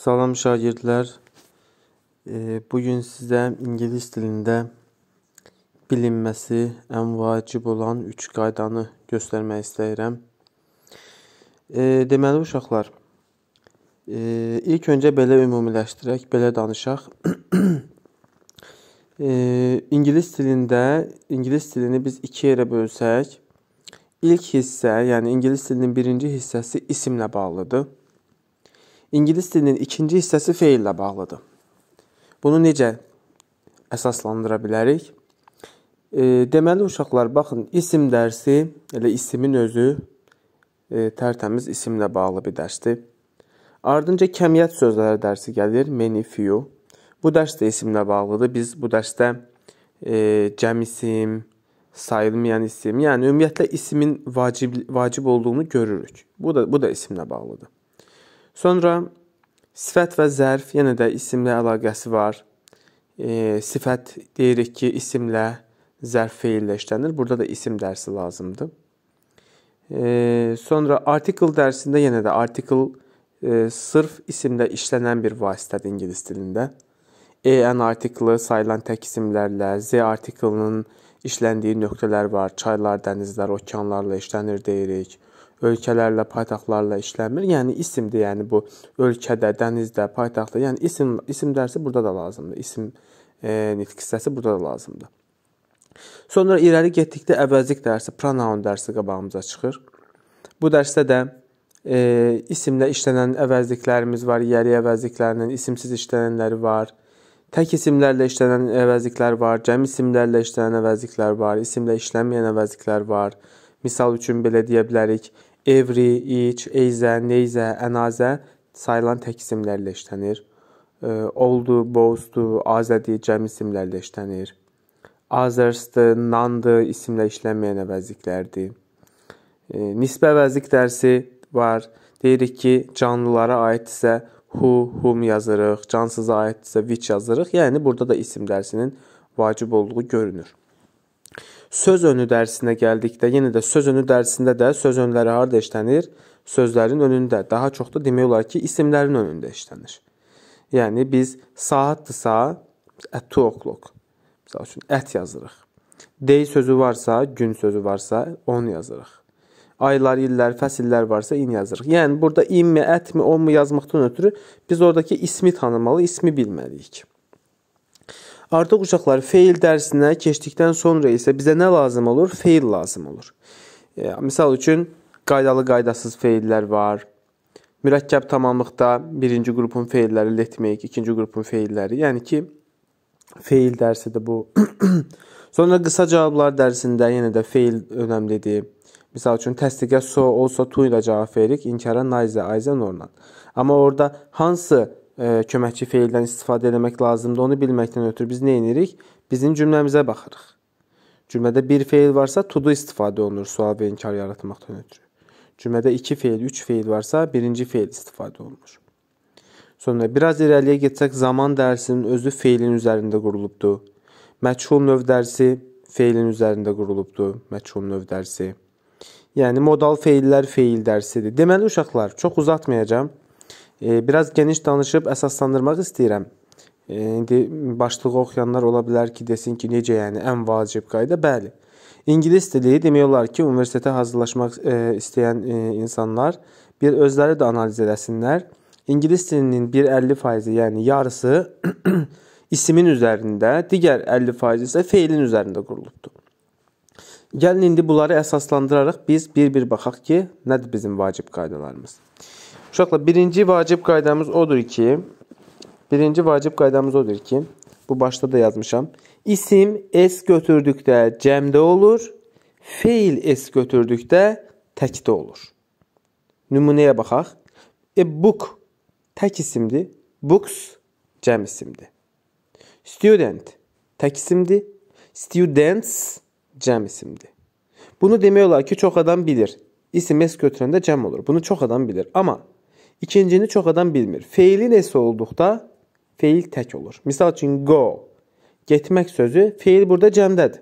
Salam şagirdlər. Bu gün sizə ingilis dilində bilinməsi ən vacib olan üç qaydanı göstərmək istəyirəm. Deməli uşaqlar, ilk öncə belə ümumiləşdirək, belə danışaq. İngilis dilində ingilis dilini biz iki yerə bölsək, ilk hissə, yəni ingilis dilinin birinci hissəsi isimlə bağlıdır. İngilis dilinin ikinci hissəsi feillə bağlıdır. Bunu necə əsaslandıra bilərik? E, deməli uşaqlar, baxın, isim dərsi, elə isimin özü e, tərtəmiz isimlə bağlı bir dərsdir. Ardınca kəmiyyət sözləri dərsi gəlir, many, few. Bu dərs də isimlə bağlıdır. Biz bu dərsdə e, cəm isim, sayılmayan isim, yəni ümumiyyətlə isimin vacib vacib olduğunu görürük. Bu da bu da isimlə bağlıdır. Sonra sifət və zərf yenə də isimlə əlaqəsi var. E, sifət deyirik ki, isimlə zərf feillə işlənir. Burada da isim dərsi lazımdır. E, sonra article dərsində yenə də article e, sırf isimlə işlənən bir vasitədir ingilis dilində. EN artiklı sayılan tək isimlərlə, Z artiklının işləndiyi nöqtələr var. Çaylar, dənizlər, okeanlarla işlənir deyirik ölkələrlə, paytaxtlarla işlənmir. Yəni isimdir, yəni bu ölkədə, dənizdə, paytaxtda. Yəni isim isim dərsi burada da lazımdır. İsim e, nitq yəni hissəsi burada da lazımdır. Sonra irəli getdikdə əvəzlik dərsi, pronoun dərsi qabağımıza çıxır. Bu dərsdə də e, isimlə işlənən əvəzliklərimiz var, yeri əvəzliklərinin isimsiz işlənənləri var. Tək isimlərlə işlənən əvəzliklər var, cəm isimlərlə işlənən əvəzliklər var, isimlə işlənməyən əvəzliklər var. Misal üçün belə deyə bilərik: Evri, İç, Eyzə, Neyzə, Ənazə sayılan tək isimlərlə işlənir. Oldu, Bozdu, Azədi cəmi isimlərlə işlənir. Azərsdı, Nandı isimlə işlənməyən əvəzliklərdir. Nisbə əvəzlik dərsi var. Deyirik ki, canlılara aiddirsə hu, hum yazırıq, cansıza aiddirsə which yazırıq. Yəni burada da isim dərsinin vacib olduğu görünür. Söz önü dərsinə gəldikdə, yenə də söz önü dərsində də söz önləri harda işlənir? Sözlərin önündə, daha çox da demək olar ki, isimlərin önündə işlənir. Yəni biz saatdırsa at 2 o'clock. Məsəl üçün ət yazırıq. Day sözü varsa, gün sözü varsa, on yazırıq. Aylar, illər, fəsillər varsa in yazırıq. Yəni burada inmi, ətmi, onmu yazmaqdan ötürü biz oradakı ismi tanımalı, ismi bilməliyik. Artıq uşaqlar feil dərsinə keçdikdən sonra isə bizə nə lazım olur? Feil lazım olur. E, misal üçün qaydalı qaydasız feillər var. Mürəkkəb tamamlıqda birinci qrupun feilləri letmeyik, ikinci qrupun feilləri. Yəni ki, feil dərsidir bu. sonra qısa cavablar dərsində yenə də feil önəmlidir. Misal üçün təsdiqə so, olsa, tu ilə cavab veririk, inkara, nayzə, ayzə, norla. Amma orada hansı e, köməkçi feildən istifadə etmək lazımdır. Onu bilməkdən ötürü biz nə edirik? Bizim cümləmizə baxırıq. Cümlədə bir feil varsa to-do istifadə olunur sual və inkar yaratmaqdan ötürü. Cümlədə 2 feil, 3 feil varsa birinci feil istifadə olunur. Sonra biraz irəliyə getsək zaman dərsinin özü feilin üzərində qurulubdu. Məchul növ dərsi feilin üzərində qurulubdu. Məchul növ dərsi. Yəni modal feillər feil dərsidir. Deməli uşaqlar, çox uzatmayacağam. Biraz geniş danışıb əsaslandırmaq istəyirəm. İndi başlığı oxuyanlar ola bilər ki, desin ki, necə yəni ən vacib qayda? Bəli. İngilis dili demək olar ki, universitetə hazırlaşmaq e, istəyən e, insanlar bir özləri də analiz eləsinlər. İngilis dilinin bir 50%-i, yəni yarısı isimin üzərində, digər 50% isə feilin üzərində qurulubdur. Gəlin indi bunları əsaslandıraraq biz bir-bir baxaq ki, nədir bizim vacib qaydalarımız. Uşaqlar birinci vacib qaydamız odur ki, birinci vacib qaydamız odur ki, bu başda da yazmışam. İsim s götürdükdə cəmdə olur, feil s götürdükdə təkdə olur. Nümunəyə baxaq. A e, book tək isimdir, books cəm isimdir. Student tək isimdir, students cəm isimdir. Bunu demək olar ki, çox adam bilir. İsim s götürəndə cəm olur. Bunu çox adam bilir. Amma İkincini çox adam bilmir. Feili nəsə olduqda feil tək olur. Misal üçün go getmək sözü feil burada cəmdədir.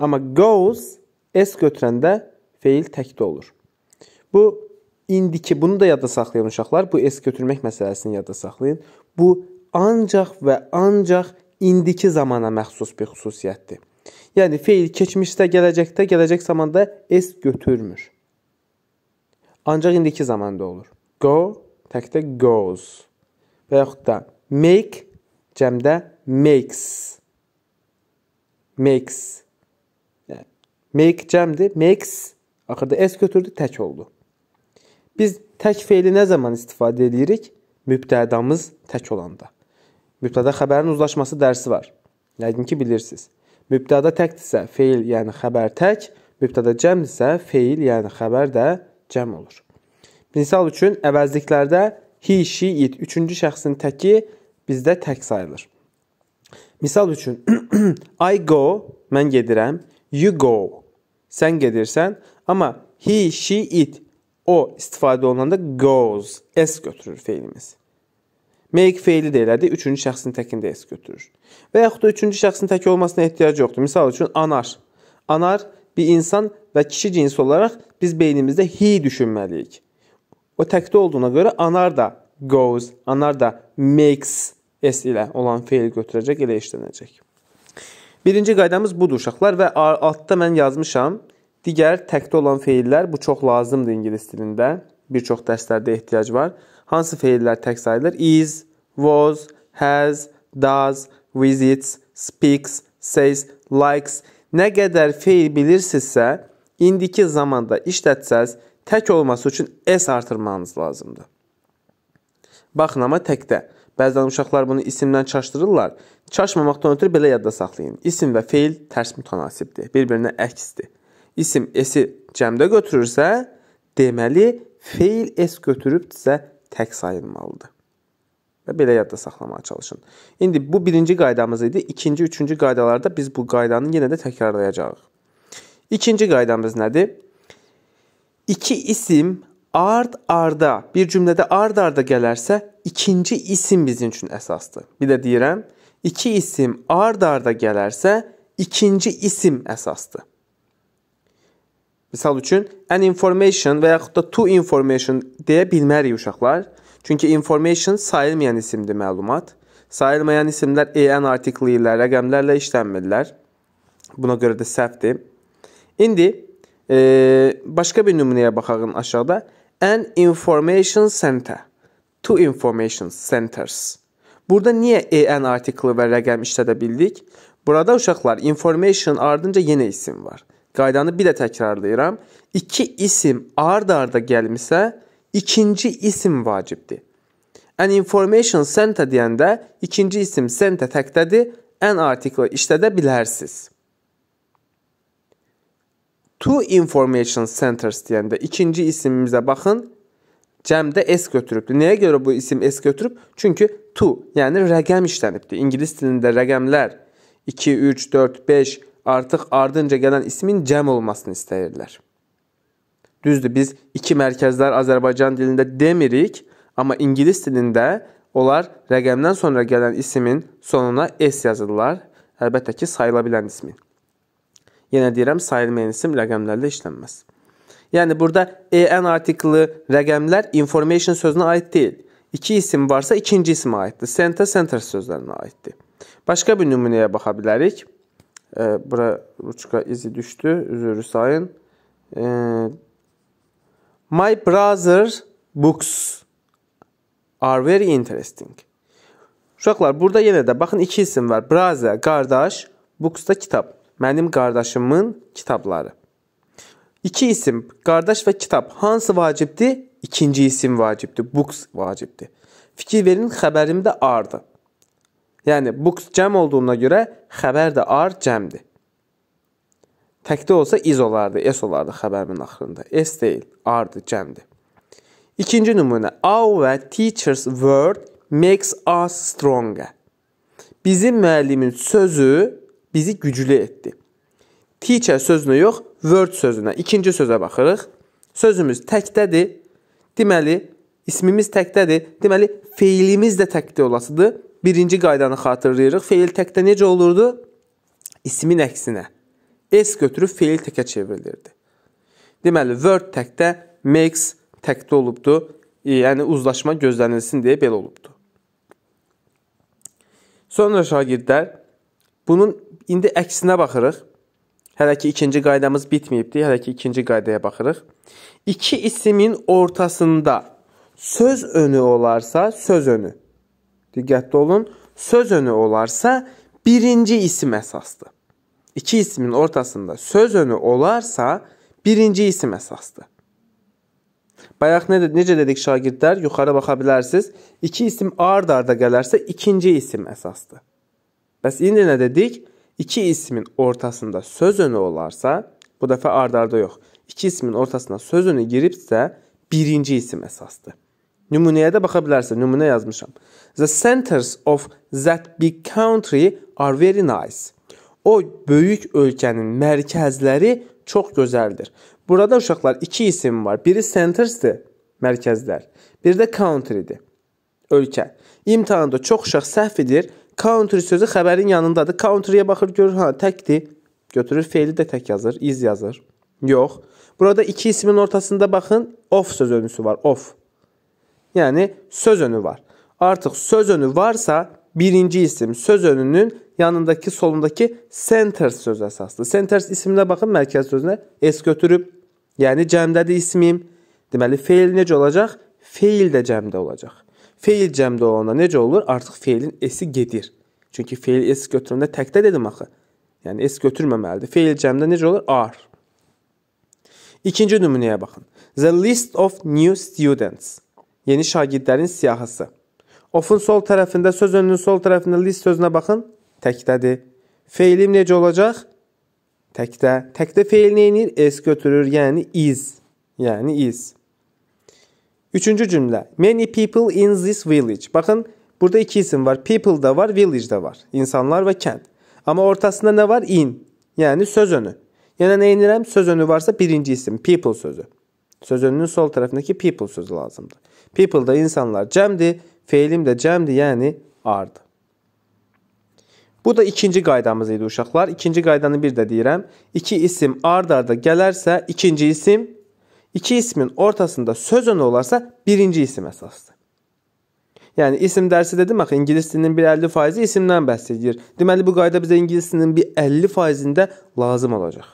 Amma goes s götürəndə feil təkdə olur. Bu indiki bunu da yadda saxlayın uşaqlar. Bu s götürmək məsələsini yadda saxlayın. Bu ancaq və ancaq indiki zamana məxsus bir xüsusiyyətdir. Yəni feil keçmişdə, gələcəkdə, gələcək zamanda s götürmür. Ancaq indiki zamanda olur go təkdə goes və yaxud da make cəmdə makes. Makes. Make cəmdir, makes axırda s götürdü, tək oldu. Biz tək feili nə zaman istifadə edirik? Mübtədamız tək olanda. Mübtəda xəbərin uzlaşması dərsi var. Yəqin ki, bilirsiniz. Mübtəda təkdirsə feil, yəni xəbər tək, mübtəda cəmdirsə feil, yəni xəbər də cəm olur. Misal üçün, əvəzliklərdə he, she, it üçüncü şəxsin təki bizdə tək sayılır. Misal üçün, I go, mən gedirəm, you go, sən gedirsən, amma he, she, it o istifadə olunanda goes, s götürür feilimiz. Make feili də elədir, üçüncü şəxsin təkində s götürür. Və yaxud da üçüncü şəxsin təki olmasına ehtiyac yoxdur. Misal üçün, anar. Anar bir insan və kişi cinsi olaraq biz beynimizdə he düşünməliyik. O təkdə olduğuna görə anar da goes, anar da makes s ilə olan feil götürəcək, elə işlənəcək. Birinci qaydamız budur uşaqlar və altda mən yazmışam. Digər təkdə olan feillər bu çox lazımdır ingilis dilində. Bir çox dərslərdə ehtiyac var. Hansı feillər tək sayılır? Is, was, has, does, visits, speaks, says, likes. Nə qədər feil bilirsinizsə, indiki zamanda işlətsəz, tək olması üçün S artırmanız lazımdır. Baxın, amma təkdə. Bəzən uşaqlar bunu isimdən çaşdırırlar. Çaşmamaqdan ötürü belə yadda saxlayın. İsim və feil tərs mütənasibdir, bir-birinə əksdir. İsim S-i cəmdə götürürsə, deməli feil S götürübdirsə tək sayılmalıdır. Və belə yadda saxlamağa çalışın. İndi bu birinci qaydamız idi. İkinci, üçüncü qaydalarda biz bu qaydanı yenə də təkrarlayacağıq. İkinci qaydamız nədir? iki isim ard-arda, bir cümlədə ard-arda gələrsə, ikinci isim bizim üçün əsasdır. Bir də deyirəm, iki isim ard-arda gələrsə, ikinci isim əsasdır. Misal üçün, an information və yaxud da to information deyə bilmərik uşaqlar. Çünki information sayılmayan isimdir məlumat. Sayılmayan isimlər en artikli ilə, rəqəmlərlə işlənmirlər. Buna görə də səhvdir. İndi E, başqa bir nümunəyə baxaq aşağıda. An information center. Two information centers. Burada niyə en artikli və rəqəm işlədə bildik? Burada uşaqlar information ardınca yenə isim var. Qaydanı bir də təkrarlayıram. İki isim ard-arda gəlmisə, ikinci isim vacibdir. An information center deyəndə ikinci isim center təkdədir. An artikli işlədə bilərsiniz. To Information Centers deyəndə ikinci isimimizə baxın. Cəmdə S götürübdür. Nəyə görə bu isim S götürüb? Çünki to, yəni rəqəm işlənibdir. İngilis dilində rəqəmlər 2, 3, 4, 5 artıq ardınca gələn ismin cəm olmasını istəyirlər. Düzdür, biz iki mərkəzlər Azərbaycan dilində demirik, amma ingilis dilində onlar rəqəmdən sonra gələn isimin sonuna S yazırlar. Əlbəttə ki, sayıla bilən ismin. Yenə deyirəm, sayılmayan isim rəqəmlərlə işlənməz. Yəni burada en artiklı rəqəmlər information sözünə aid deyil. İki isim varsa ikinci isimə aiddir. Center center sözlərinə aiddir. Başqa bir nümunəyə baxa bilərik. E, bura ruçka izi düşdü. Üzr sayın. E, My brother books are very interesting. Uşaqlar, burada yenə də baxın iki isim var. Brother qardaş, books da kitab mənim qardaşımın kitabları. İki isim, qardaş və kitab hansı vacibdir? İkinci isim vacibdir, books vacibdir. Fikir verin, xəbərim də ardı. Yəni books cəm olduğuna görə xəbər də ar cəmdir. Təkdə olsa iz olardı, s olardı xəbərin axırında. S deyil, ardı cəmdir. İkinci nümunə our və teacher's word makes us stronger. Bizim müəllimin sözü bizi güclü etdi. Teacher sözünə yox, word sözünə, ikinci sözə baxırıq. Sözümüz təkdədir. Deməli, ismimiz təkdədir. Deməli, feilimiz də təkdə olasıdır. Birinci qaydanı xatırlayırıq. Feil təkdə necə olurdu? İsmin əksinə. S götürüb feil təkə çevrilirdi. Deməli, word təkdə, makes təkdə olubdu. E, yəni, uzlaşma gözlənilsin deyə belə olubdu. Sonra şagirdlər Bunun indi əksinə baxırıq. Hələ ki ikinci qaydamız bitməyibdi. Hələ ki ikinci qaydaya baxırıq. İki isimin ortasında söz önü olarsa, söz önü. Diqqətli olun. Söz önü olarsa birinci isim əsasdır. İki ismin ortasında söz önü olarsa birinci isim əsasdır. Bayaq nə, necə dedik şagirdlər, yuxarı baxa bilərsiniz. İki isim ard-arda gələrsə ikinci isim əsasdır. Bəs indi nə dedik? İki ismin ortasında söz önü olarsa, bu dəfə ard-arda yox. İki ismin ortasına söz önü giribsə, birinci isim əsasdır. Nümunəyə də baxa bilərsiniz. Nümunə yazmışam. The centers of that big country are very nice. O böyük ölkənin mərkəzləri çox gözəldir. Burada uşaqlar iki isim var. Biri centersdir, mərkəzlər. Biri də countrydir, ölkə. İmtahanda çox uşaq səhv edir. Country sözü xəbərin yanındadır. Country-yə baxır, görür, ha, təkdir. Götürür feili də tək yazır, is yazır. Yox. Burada iki ismin ortasında baxın, of söz önüsü var, of. Yəni söz önü var. Artıq söz önü varsa birinci isim söz önünün yanındakı solundakı centers söz əsaslı. Centers isminə baxın mərkəz sözünə s götürüb. Yəni cəmdədir ismim. Deməli feil necə olacaq? Feil də cəmdə olacaq. Feil cəmdə olanda necə olur? Artıq feilin s-i gedir. Çünki feil s götürəndə təkdə dedim axı. Yəni s götürməməlidir. Feil cəmdə necə olur? Are. İkinci nümunəyə baxın. The list of new students. Yeni şagirdlərin siyahısı. Of'un sol tərəfində, söz önünün sol tərəfində list sözünə baxın. Təkdədir. Feilim necə olacaq? Təkdə. Təkdə feil nə edir? S götürür, yəni is. Yəni is. Üçüncü cümle. Many people in this village. Bakın burada iki isim var. People da var, village de var. İnsanlar ve kent. Ama ortasında ne var? In. Yani söz önü. Yani neyin irem? Söz önü varsa birinci isim. People sözü. Söz önünün sol tarafındaki people sözü lazımdı. People da insanlar cemdi. Feilim de cemdi yani ardı. Bu da ikinci qaydamız idi uşaqlar. İkinci qaydanı bir de deyirəm. İki isim ard-arda gələrsə, ikinci isim iki ismin ortasında söz önü olarsa birinci isim əsasdır. Yəni isim dərsi dedim axı ingilis dilinin bir 50% isimdən bəhs edir. Deməli bu qayda bizə ingilis dilinin bir 50%-ində lazım olacaq.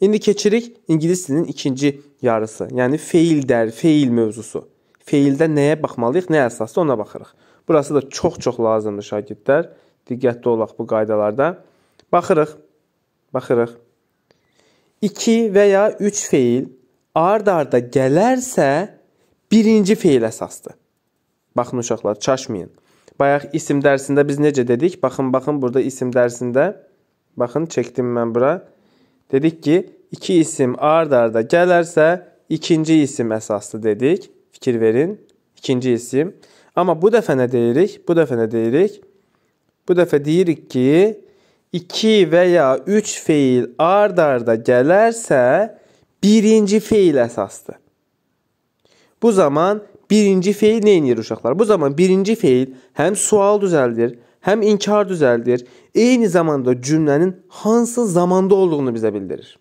İndi keçirik ingilis dilinin ikinci yarısı, yəni feil dər, feil mövzusu. Feildə nəyə baxmalıyıq, nə əsaslı ona baxırıq. Burası da çox-çox lazımdır şagirdlər. Diqqətli olaq bu qaydalarda. Baxırıq. Baxırıq. 2 veya 3 feil ard arda gələrsə birinci feil əsasdır. Baxın uşaqlar, çaşmayın. Bayaq isim dərsində biz necə dedik? Baxın, baxın burada isim dərsində baxın çəkdim mən bura. Dedik ki, iki isim ard arda gələrsə ikinci isim əsaslı dedik. Fikir verin. İkinci isim. Amma bu dəfə nə deyirik? Bu dəfə nə deyirik? Bu dəfə deyirik ki, 2 və ya 3 feil ard-arda gələrsə, birinci feil əsasdır. Bu zaman birinci feil nə edir uşaqlar? Bu zaman birinci feil həm sual düzəldir, həm inkar düzəldir, eyni zamanda cümlənin hansı zamanda olduğunu bizə bildirir.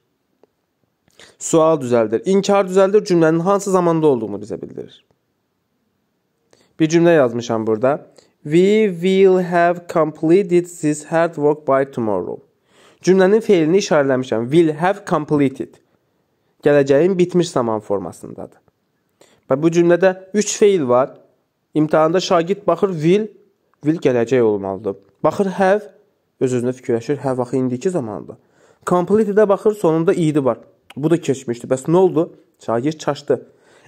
Sual düzəldir, inkar düzəldir, cümlənin hansı zamanda olduğunu bizə bildirir. Bir cümlə yazmışam burada. We will have completed this hard work by tomorrow. Cümlənin feilini işarələmişəm. Will have completed. Gələcəyin bitmiş zaman formasındadır. Və bu cümlədə 3 feil var. İmtahanda şagird baxır will, will gələcək olmalıdır. Baxır have, öz-özünə fikirləşir, have axı indiki zamandır. Completed-ə baxır, sonunda idi var. Bu da keçmişdi. Bəs nə oldu? Şagird çaşdı.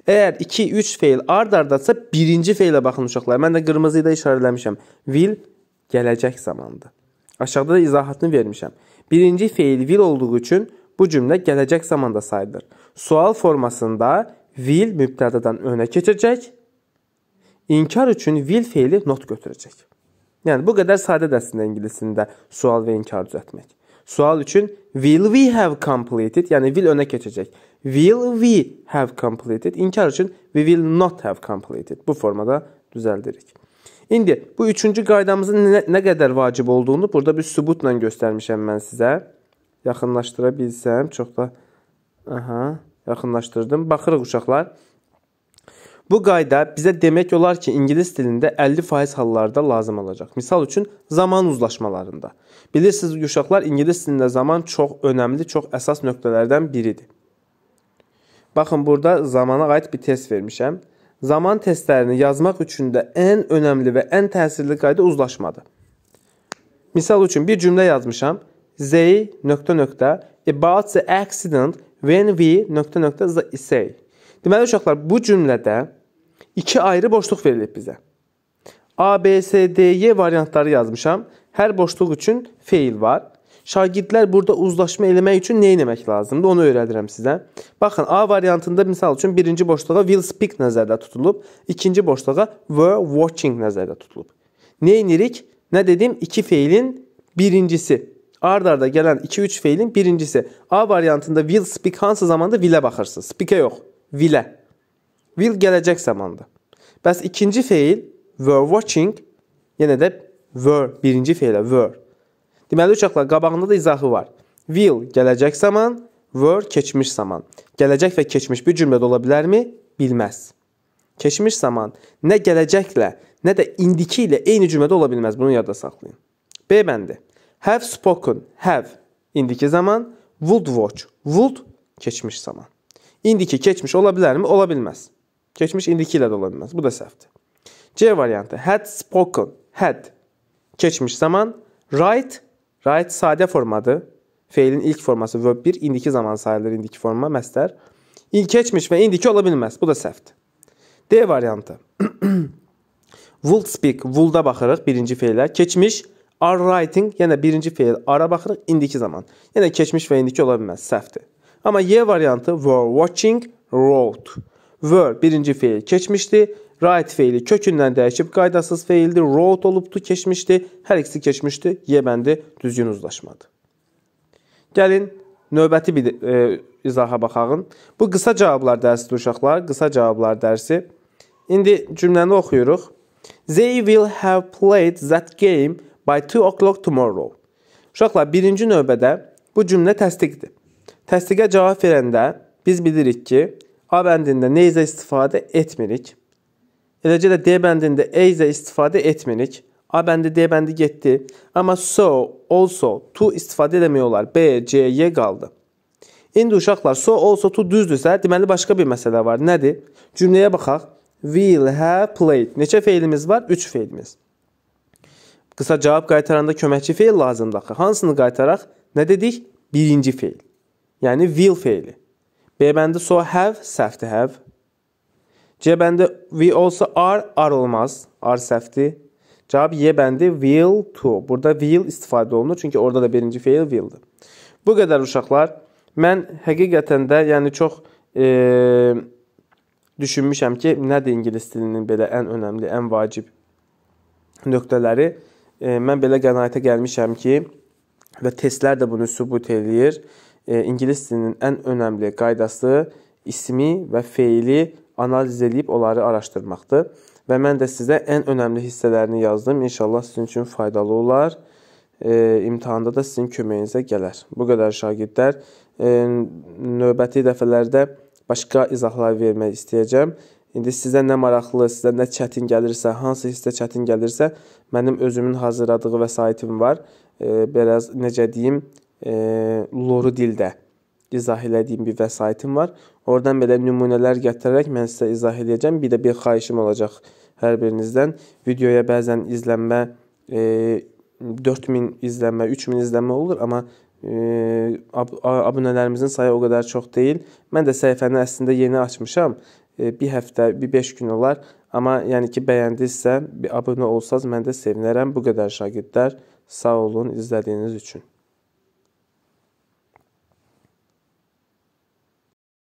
Əgər 2-3 feil ard-ardadsa, birinci feilə baxın uşaqlar. Mən də qırmızı ilə işarə eləmişəm. Will gələcək zamandır. Aşağıda da izahatını vermişəm. Birinci feil will olduğu üçün bu cümlə gələcək zamanda sayılır. Sual formasında will mübtədadan önə keçəcək. İnkar üçün will feili not götürəcək. Yəni bu qədər sadədir əslində ingilisində sual və inkar düzəltmək. Sual üçün will we have completed, yəni will önə keçəcək. Will we have completed? İnkar üçün we will not have completed. Bu formada düzəldirik. İndi bu üçüncü qaydamızın nə, nə qədər vacib olduğunu burada bir sübutla göstərmişəm mən sizə. Yaxınlaşdıra bilsəm, çox da aha, yaxınlaşdırdım. Baxırıq uşaqlar. Bu qayda bizə demək olar ki, ingilis dilində 50% hallarda lazım olacaq. Misal üçün zaman uzlaşmalarında. Bilirsiniz uşaqlar, ingilis dilində zaman çox önəmli, çox əsas nöqtələrdən biridir. Baxın burada zamana aid bir test vermişəm. Zaman testlərini yazmaq üçün də ən önəmli və ən təsirli qayda uzlaşmadır. Misal üçün bir cümlə yazmışam. They nöqtə nöqtə e, about the accident when we nöqtə nöqtə say. Deməli uşaqlar bu cümlədə iki ayrı boşluq verilib bizə. A, B, S, D, Y e variantları yazmışam. Hər boşluq üçün feil var. Şagirdlər burada uzlaşma eləmək üçün nə etmək lazımdır? Onu öyrədirəm sizə. Baxın, A variantında misal üçün birinci boşluğa will speak nəzərdə tutulub, ikinci boşluğa were watching nəzərdə tutulub. Nə edirik? Nə dedim? İki feilin birincisi. Ard-arda gələn 2-3 feilin birincisi. A variantında will speak hansı zamanda will-ə baxırsınız. Speak-ə yox, will-ə. Will gələcək zamanda. Bəs ikinci feil were watching yenə də were birinci feilə were Deməli, uşaqlar, qabağında da izahı var. Will gələcək zaman, were keçmiş zaman. Gələcək və keçmiş bir cümlədə ola bilərmi? Bilməz. Keçmiş zaman nə gələcəklə, nə də indiki ilə eyni cümlədə ola bilməz. Bunu yadda saxlayın. B bəndi. Have spoken, have indiki zaman, would watch, would keçmiş zaman. İndiki keçmiş ola bilərmi? Ola bilməz. Keçmiş indiki ilə də ola bilməz. Bu da səhvdir. C variantı. Had spoken, had keçmiş zaman, write Right sadə formadır. Feilin ilk forması verb 1, indiki zaman sayılır indiki forma məstər. İlk keçmiş və indiki ola bilməz. Bu da səhvdir. D variantı. would speak, would-a baxırıq birinci feilə. Keçmiş are writing, yenə yəni birinci feil are baxırıq indiki zaman. Yenə yəni keçmiş və indiki ola bilməz, səhvdir. Amma Y variantı were watching, wrote. Were birinci feil keçmişdi, Right feili kökündən dəyişib qaydasız feildir. Road olubdu, keçmişdi. Hər ikisi keçmişdi, yeməndi, düzgün uzlaşmadı. Gəlin növbəti bir e, izaha baxağın. Bu qısa cavablar dərsidir uşaqlar, qısa cavablar dərsi. İndi cümləni oxuyuruq. They will have played that game by 2 o'clock tomorrow. Uşaqlar, birinci növbədə bu cümlə təsdiqdir. Təsdiqə cavab verəndə biz bilirik ki, A bəndində nə isə istifadə etmirik. Eləcə də D bəndində as-ə istifadə etmirik. A bəndi, D bəndi getdi. Amma so, also, to istifadə eləmək olar. B, C, Y qaldı. İndi uşaqlar, so, also, to düzdürsə, deməli başqa bir məsələ var. Nədir? Cümləyə baxaq. Will have played. Neçə feilimiz var? 3 feilimiz. Qısa cavab qaytaranda köməkçi feil lazımdır. Hansını qaytaraq? Nə dedik? Birinci feil. Yəni will feili. B bəndi so have, səhvdir have. C bəndi we also are are olmaz. Are səhvdir. Cavab Y bəndi will to. Burada will istifadə olunur çünki orada da birinci feil willdir. Bu qədər uşaqlar. Mən həqiqətən də, yəni çox e, düşünmüşəm ki, nədir ingilis dilinin belə ən önəmli, ən vacib nöqtələri. E, mən belə qənaətə gəlmişəm ki, və testlər də bunu sübut eləyir. E, ingilis dilinin ən önəmli qaydası ismi və feili analiz edib onları araşdırmaqdır. Və mən də sizə ən önəmli hissələrini yazdım. İnşallah sizin üçün faydalı olar. E, imtahanda da sizin köməyinizə gələr. Bu qədər şagirdlər. E, növbəti dəfələrdə başqa izahlar vermək istəyəcəm. İndi sizə nə maraqlı, sizə nə çətin gəlirsə, hansı hissə çətin gəlirsə, mənim özümün hazırladığı vəsaitim var. E, biraz necə deyim, e, loru dildə izah elədiyim bir vəsaitim var. Oradan belə nümunələr gətirərək mən sizə izah eləyəcəm. Bir də bir xahişim olacaq hər birinizdən. Videoya bəzən izlənmə e, 4000 izlənmə, 3000 izlənmə olur, amma e, ab abunələrimizin sayı o qədər çox deyil. Mən də səhifəni əslində yeni açmışam. E, bir həftə, bir 5 gün olar. Amma yəni ki, bəyəndinizsə, bir abunə olsanız mən də sevinərəm. Bu qədər şagirdlər. Sağ olun izlədiyiniz üçün.